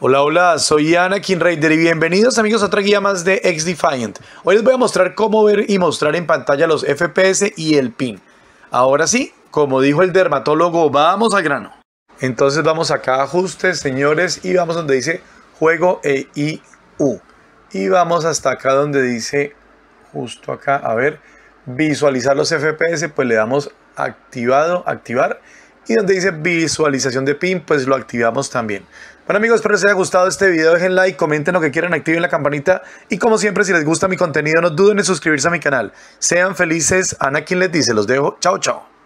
Hola, hola, soy ana Raider y bienvenidos amigos a otra guía más de XDefiant. Hoy les voy a mostrar cómo ver y mostrar en pantalla los FPS y el pin. Ahora sí, como dijo el dermatólogo, vamos al grano. Entonces vamos acá a ajustes, señores, y vamos donde dice juego e u Y vamos hasta acá donde dice, justo acá, a ver, visualizar los FPS, pues le damos activado, activar y donde dice visualización de PIN, pues lo activamos también. Bueno amigos, espero les haya gustado este video, dejen like, comenten lo que quieran, activen la campanita y como siempre si les gusta mi contenido no duden en suscribirse a mi canal. Sean felices, Ana quien les dice, los dejo, chao chao.